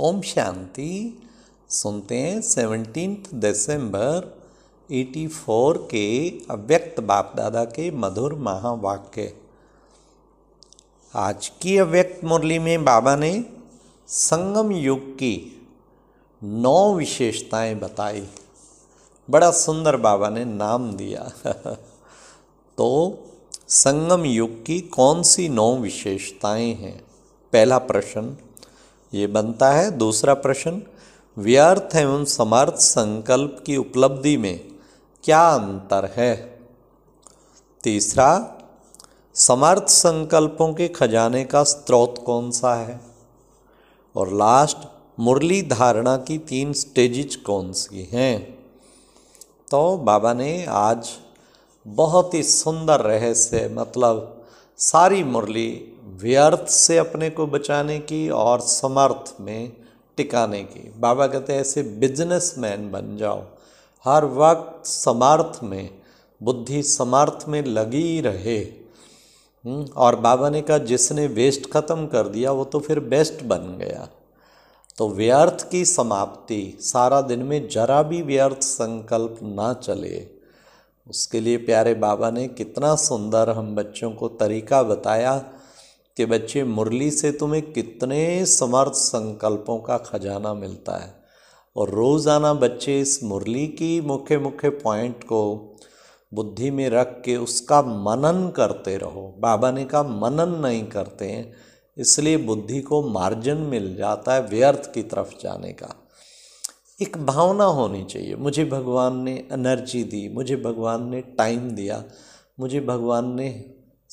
ओम शांति सुनते हैं सेवनटीन दिसंबर 84 के अव्यक्त बाप दादा के मधुर महावाक्य आज की अव्यक्त मुरली में बाबा ने संगम युग की नौ विशेषताएं बताई बड़ा सुंदर बाबा ने नाम दिया तो संगम युग की कौन सी नौ विशेषताएं हैं पहला प्रश्न ये बनता है दूसरा प्रश्न व्यर्थ एवं समर्थ संकल्प की उपलब्धि में क्या अंतर है तीसरा समर्थ संकल्पों के खजाने का स्रोत कौन सा है और लास्ट मुरली धारणा की तीन स्टेजिज कौन सी हैं तो बाबा ने आज बहुत ही सुंदर रहस्य मतलब सारी मुरली व्यर्थ से अपने को बचाने की और समर्थ में टिकाने की बाबा कहते हैं ऐसे बिजनेसमैन बन जाओ हर वक्त समर्थ में बुद्धि समर्थ में लगी रहे हम्म, और बाबा ने कहा जिसने वेस्ट ख़त्म कर दिया वो तो फिर बेस्ट बन गया तो व्यर्थ की समाप्ति सारा दिन में जरा भी व्यर्थ संकल्प ना चले उसके लिए प्यारे बाबा ने कितना सुंदर हम बच्चों को तरीका बताया कि बच्चे मुरली से तुम्हें कितने समर्थ संकल्पों का खजाना मिलता है और रोज़ाना बच्चे इस मुरली की मुख्य मुख्य पॉइंट को बुद्धि में रख के उसका मनन करते रहो बाबा ने कहा मनन नहीं करते हैं इसलिए बुद्धि को मार्जन मिल जाता है व्यर्थ की तरफ जाने का एक भावना होनी चाहिए मुझे भगवान ने एनर्जी दी मुझे भगवान ने टाइम दिया मुझे भगवान ने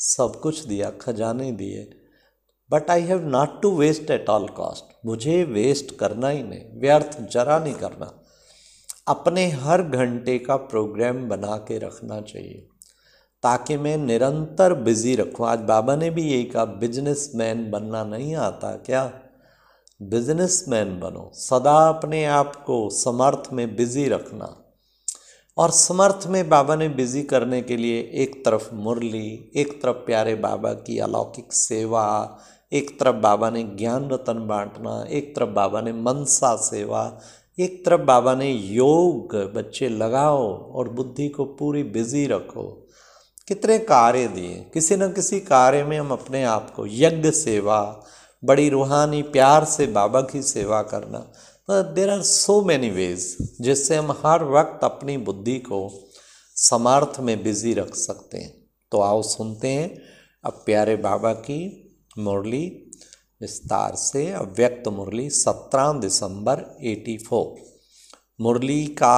सब कुछ दिया खजाने दिए but I have not to waste at all cost मुझे वेस्ट करना ही नहीं व्यर्थ जरा नहीं करना अपने हर घंटे का प्रोग्राम बना के रखना चाहिए ताकि मैं निरंतर बिज़ी रखूँ आज बाबा ने भी यही कहा मैन बनना नहीं आता क्या बिजनेसमैन बनो सदा अपने आप को समर्थ में बिज़ी रखना और समर्थ में बाबा ने बिज़ी करने के लिए एक तरफ मुरली एक तरफ प्यारे बाबा की अलौकिक सेवा एक तरफ बाबा ने ज्ञान रतन बांटना एक तरफ बाबा ने मनसा सेवा एक तरफ बाबा ने योग बच्चे लगाओ और बुद्धि को पूरी बिजी रखो कितने कार्य दिए किसी न किसी कार्य में हम अपने आप को यज्ञ सेवा बड़ी रूहानी प्यार से बाबा की सेवा करना there are so many ways जिससे हम हर वक्त अपनी बुद्धि को समर्थ में बिजी रख सकते हैं तो आओ सुनते हैं अब प्यारे बाबा की मुरली विस्तार से अव्यक्त मुरली सत्रह दिसंबर एटी फोर मुरली का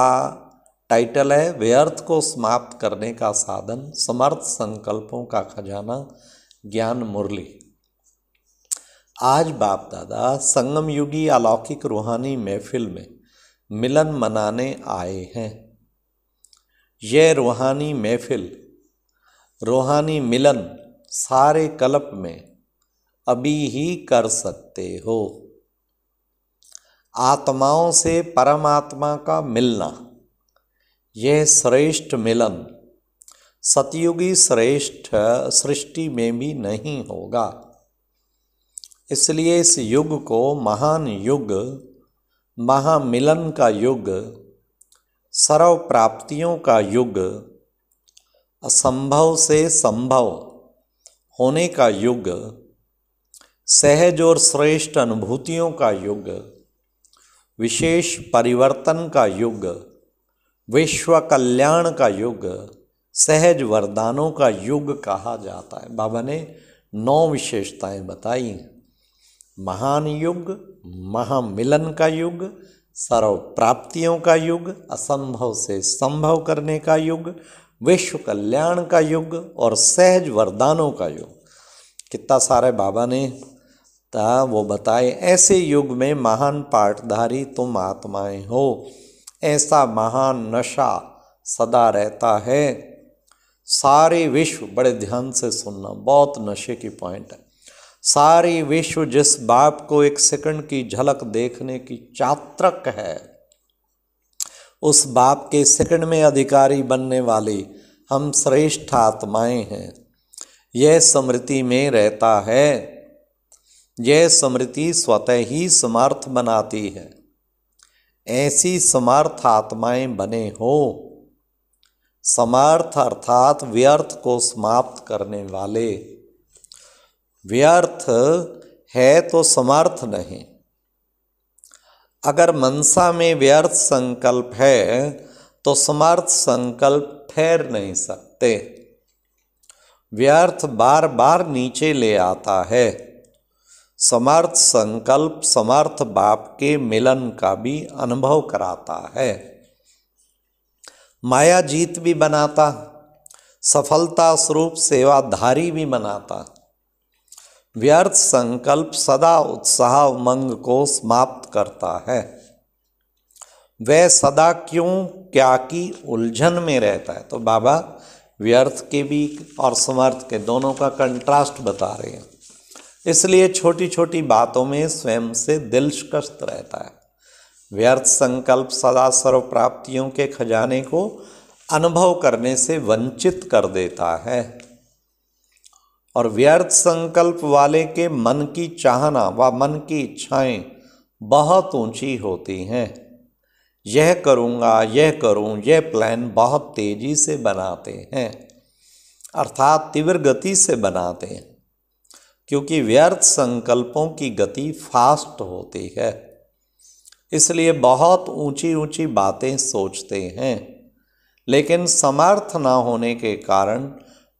टाइटल है व्यर्थ को समाप्त करने का साधन समर्थ संकल्पों का खजाना ज्ञान मुरली आज बाप दादा संगम युगी अलौकिक रूहानी महफिल में मिलन मनाने आए हैं यह रूहानी महफिल रूहानी मिलन सारे कल्प में अभी ही कर सकते हो आत्माओं से परमात्मा का मिलना यह श्रेष्ठ मिलन सतयुगी श्रेष्ठ सृष्टि में भी नहीं होगा इसलिए इस युग को महान युग महामिलन का युग सर्व प्राप्तियों का युग असंभव से संभव होने का युग सहज और श्रेष्ठ अनुभूतियों का युग विशेष परिवर्तन का युग विश्व कल्याण का युग सहज वरदानों का युग कहा जाता है बाबा ने नौ विशेषताएं बताई महान युग महामिलन का युग सर्व प्राप्तियों का युग असंभव से संभव करने का युग विश्व कल्याण का युग और सहज वरदानों का युग कितना सारे बाबा ने था वो बताए ऐसे युग में महान पाठधारी तुम आत्माएं हो ऐसा महान नशा सदा रहता है सारे विश्व बड़े ध्यान से सुनना बहुत नशे की पॉइंट है सारी विश्व जिस बाप को एक सेकंड की झलक देखने की चात्रक है उस बाप के सेकंड में अधिकारी बनने वाली हम श्रेष्ठ आत्माएं हैं यह स्मृति में रहता है यह स्मृति स्वतः ही समर्थ बनाती है ऐसी समर्थ आत्माएं बने हो समर्थ अर्थात व्यर्थ को समाप्त करने वाले व्यर्थ है तो समर्थ नहीं अगर मनसा में व्यर्थ संकल्प है तो समर्थ संकल्प ठहर नहीं सकते व्यर्थ बार बार नीचे ले आता है समर्थ संकल्प समर्थ बाप के मिलन का भी अनुभव कराता है माया जीत भी बनाता सफलता स्वरूप सेवाधारी भी बनाता व्यर्थ संकल्प सदा उत्साह उमंग को समाप्त करता है वह सदा क्यों क्या की उलझन में रहता है तो बाबा व्यर्थ के भी और समर्थ के दोनों का कंट्रास्ट बता रहे हैं इसलिए छोटी छोटी बातों में स्वयं से दिल शिकस्त रहता है व्यर्थ संकल्प सदा सर्व प्राप्तियों के खजाने को अनुभव करने से वंचित कर देता है और व्यर्थ संकल्प वाले के मन की चाहना व मन की इच्छाएं बहुत ऊंची होती हैं यह करूँगा यह करूँ यह प्लान बहुत तेज़ी से बनाते हैं अर्थात तीव्र गति से बनाते हैं क्योंकि व्यर्थ संकल्पों की गति फास्ट होती है इसलिए बहुत ऊंची ऊंची बातें सोचते हैं लेकिन समर्थ ना होने के कारण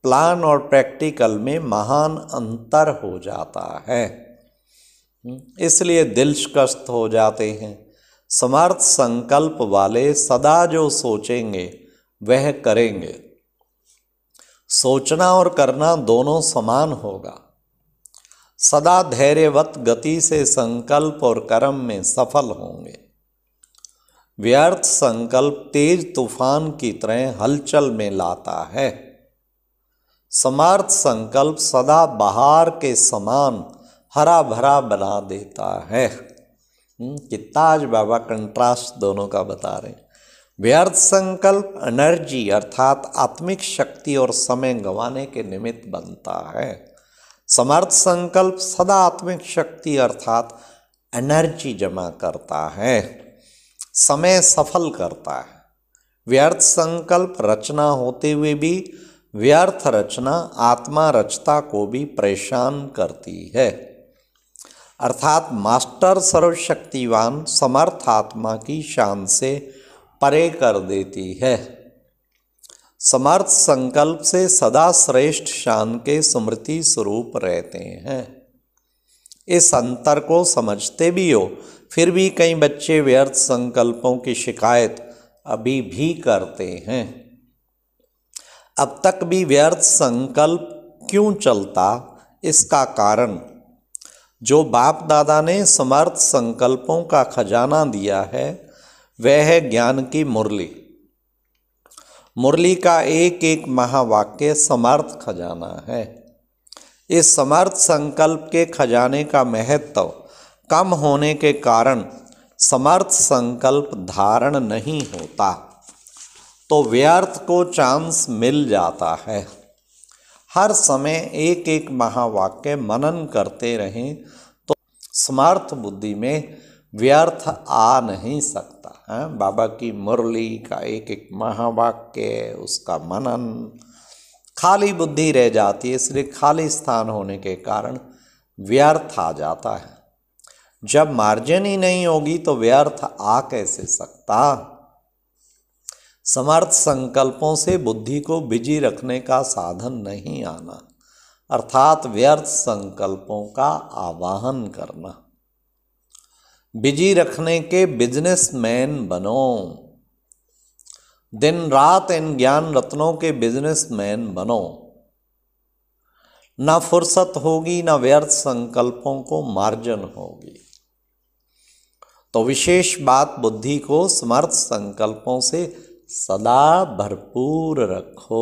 प्लान और प्रैक्टिकल में महान अंतर हो जाता है हम्म, इसलिए दिल शिकस्त हो जाते हैं समर्थ संकल्प वाले सदा जो सोचेंगे वह करेंगे सोचना और करना दोनों समान होगा सदा धैर्यवत गति से संकल्प और कर्म में सफल होंगे व्यर्थ संकल्प तेज तूफान की तरह हलचल में लाता है समर्थ संकल्प सदा बहार के समान हरा भरा बना देता है हम्म, कि ताज बाबा कंट्रास्ट दोनों का बता रहे व्यर्थ संकल्प एनर्जी अर्थात आत्मिक शक्ति और समय गंवाने के निमित्त बनता है समर्थ संकल्प सदा आत्मिक शक्ति अर्थात एनर्जी जमा करता है समय सफल करता है व्यर्थ संकल्प रचना होते हुए भी व्यर्थ रचना आत्मा रचता को भी परेशान करती है अर्थात मास्टर सर्वशक्तिवान समर्थ आत्मा की शान से परे कर देती है समर्थ संकल्प से सदा श्रेष्ठ शान के स्मृति स्वरूप रहते हैं इस अंतर को समझते भी हो फिर भी कई बच्चे व्यर्थ संकल्पों की शिकायत अभी भी करते हैं अब तक भी व्यर्थ संकल्प क्यों चलता इसका कारण जो बाप दादा ने समर्थ संकल्पों का खजाना दिया है वह है ज्ञान की मुरली मुरली का एक एक महावाक्य समर्थ खजाना है इस समर्थ संकल्प के खजाने का महत्व कम होने के कारण समर्थ संकल्प धारण नहीं होता तो व्यर्थ को चांस मिल जाता है हर समय एक एक महावाक्य मनन करते रहें तो समर्थ बुद्धि में व्यर्थ आ नहीं सकता है हाँ? बाबा की मुरली का एक एक महावाक्य उसका मनन खाली बुद्धि रह जाती है इसलिए खाली स्थान होने के कारण व्यर्थ आ जाता है जब मार्जन ही नहीं होगी तो व्यर्थ आ कैसे सकता समर्थ संकल्पों से बुद्धि को बिजी रखने का साधन नहीं आना अर्थात व्यर्थ संकल्पों का आवाहन करना बिजी रखने के बिजनेसमैन बनो दिन रात इन ज्ञान रत्नों के बिजनेसमैन बनो ना फुर्सत होगी ना व्यर्थ संकल्पों को मार्जन होगी तो विशेष बात बुद्धि को समर्थ संकल्पों से सदा भरपूर रखो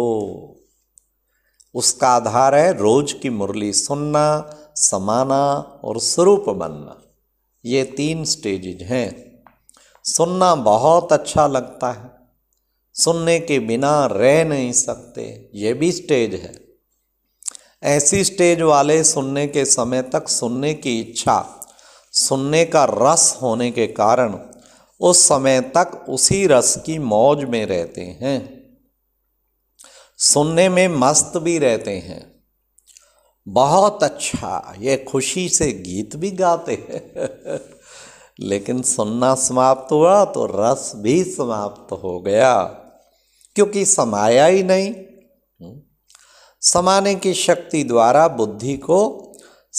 उसका आधार है रोज की मुरली सुनना समाना और स्वरूप बनना ये तीन स्टेजेज हैं सुनना बहुत अच्छा लगता है सुनने के बिना रह नहीं सकते ये भी स्टेज है ऐसी स्टेज वाले सुनने के समय तक सुनने की इच्छा सुनने का रस होने के कारण उस समय तक उसी रस की मौज में रहते हैं सुनने में मस्त भी रहते हैं बहुत अच्छा ये खुशी से गीत भी गाते हैं लेकिन सुनना समाप्त हुआ तो रस भी समाप्त हो गया क्योंकि समाया ही नहीं हम्म। समाने की शक्ति द्वारा बुद्धि को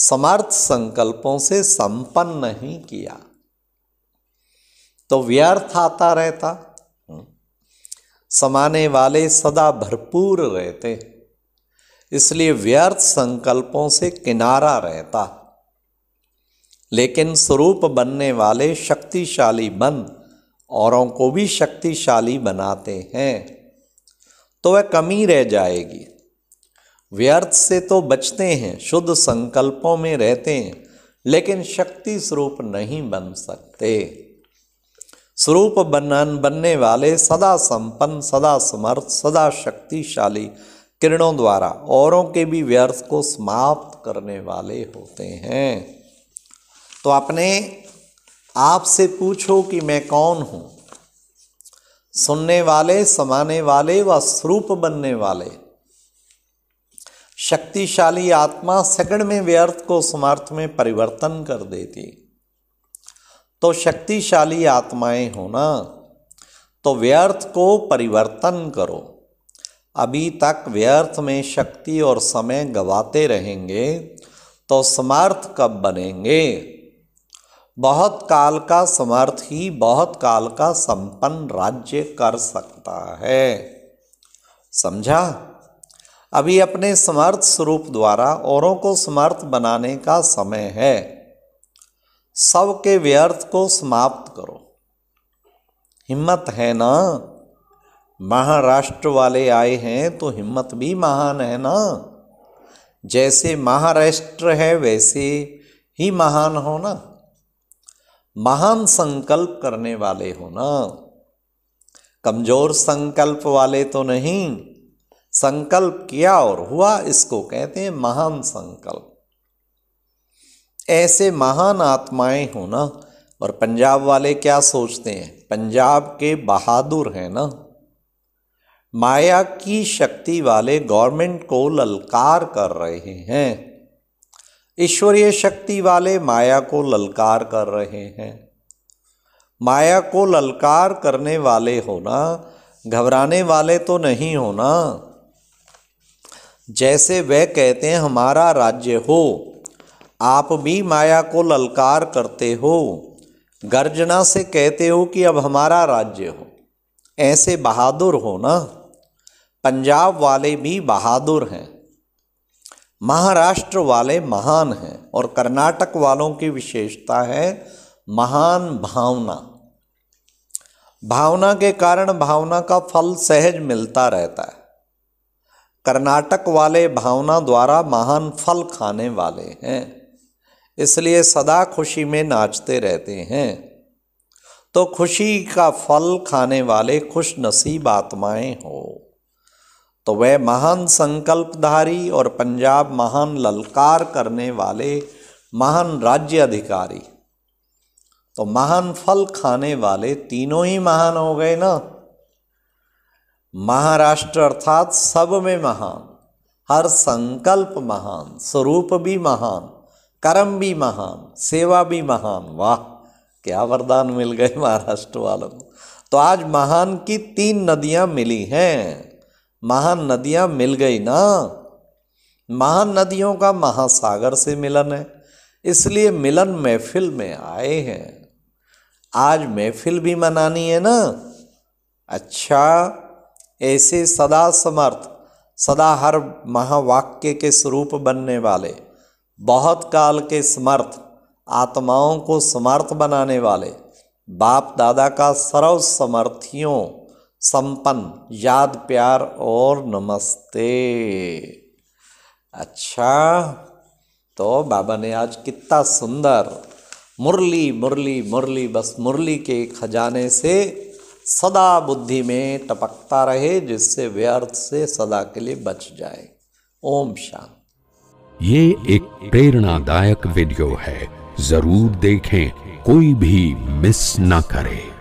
समर्थ संकल्पों से संपन्न नहीं किया तो व्यर्थ आता रहता हम्म। समाने वाले सदा भरपूर रहते इसलिए व्यर्थ संकल्पों से किनारा रहता लेकिन स्वरूप बनने वाले शक्तिशाली बन औरों को भी शक्तिशाली बनाते हैं तो वह कमी रह जाएगी व्यर्थ से तो बचते हैं शुद्ध संकल्पों में रहते हैं लेकिन शक्ति स्वरूप नहीं बन सकते स्वरूप बनन बनने वाले सदा संपन्न सदा समर्थ सदा शक्तिशाली किरणों द्वारा औरों के भी व्यर्थ को समाप्त करने वाले होते हैं तो अपने आप से पूछो कि मैं कौन हूँ सुनने वाले समाने वाले व वा स्वरूप बनने वाले शक्तिशाली आत्मा सगण में व्यर्थ को समर्थ में परिवर्तन कर देती तो शक्तिशाली आत्माएं हो ना तो व्यर्थ को परिवर्तन करो अभी तक व्यर्थ में शक्ति और समय गवाते रहेंगे तो समर्थ कब बनेंगे बहुत काल का समर्थ ही बहुत काल का संपन्न राज्य कर सकता है समझा अभी अपने समर्थ स्वरूप द्वारा औरों को समर्थ बनाने का समय है सब के व्यर्थ को समाप्त करो हिम्मत है ना महाराष्ट्र वाले आए हैं तो हिम्मत भी महान है ना जैसे महाराष्ट्र है वैसे ही महान हो ना महान संकल्प करने वाले हो ना कमजोर संकल्प वाले तो नहीं संकल्प किया और हुआ इसको कहते हैं महान संकल्प ऐसे महान आत्माएं हो ना और पंजाब वाले क्या सोचते हैं पंजाब के बहादुर हैं ना माया की शक्ति वाले गवर्नमेंट को ललकार कर रहे हैं ईश्वरीय शक्ति वाले माया को ललकार कर रहे हैं माया को ललकार करने वाले होना घबराने वाले तो नहीं होना जैसे वह कहते हैं हमारा राज्य हो आप भी माया को ललकार करते हो गर्जना से कहते हो कि अब हमारा राज्य हो ऐसे बहादुर हो ना पंजाब वाले भी बहादुर हैं महाराष्ट्र वाले महान हैं और कर्नाटक वालों की विशेषता है महान भावना भावना के कारण भावना का फल सहज मिलता रहता है कर्नाटक वाले भावना द्वारा महान फल खाने वाले हैं इसलिए सदा खुशी में नाचते रहते हैं तो खुशी का फल खाने वाले खुश नसीब आत्माएं हो तो वह महान संकल्पधारी और पंजाब महान ललकार करने वाले महान राज्य अधिकारी तो महान फल खाने वाले तीनों ही महान हो गए ना महाराष्ट्र अर्थात सब में महान हर संकल्प महान स्वरूप भी महान कर्म भी महान सेवा भी महान वाह क्या वरदान मिल गए महाराष्ट्र वालों को तो आज महान की तीन नदियां मिली हैं महान नदियां मिल गई ना महान नदियों का महासागर से मिलन है इसलिए मिलन महफिल में आए हैं आज महफिल भी मनानी है ना अच्छा ऐसे सदा समर्थ सदा हर महावाक्य के स्वरूप बनने वाले बहुत काल के समर्थ आत्माओं को समर्थ बनाने वाले बाप दादा का सर्व समर्थियों संपन्न याद प्यार और नमस्ते अच्छा तो बाबा ने आज कितना सुंदर मुरली मुरली मुरली बस मुरली के खजाने से सदा बुद्धि में टपकता रहे जिससे व्यर्थ से सदा के लिए बच जाए ओम शांति ये एक प्रेरणादायक वीडियो है जरूर देखें कोई भी मिस ना करें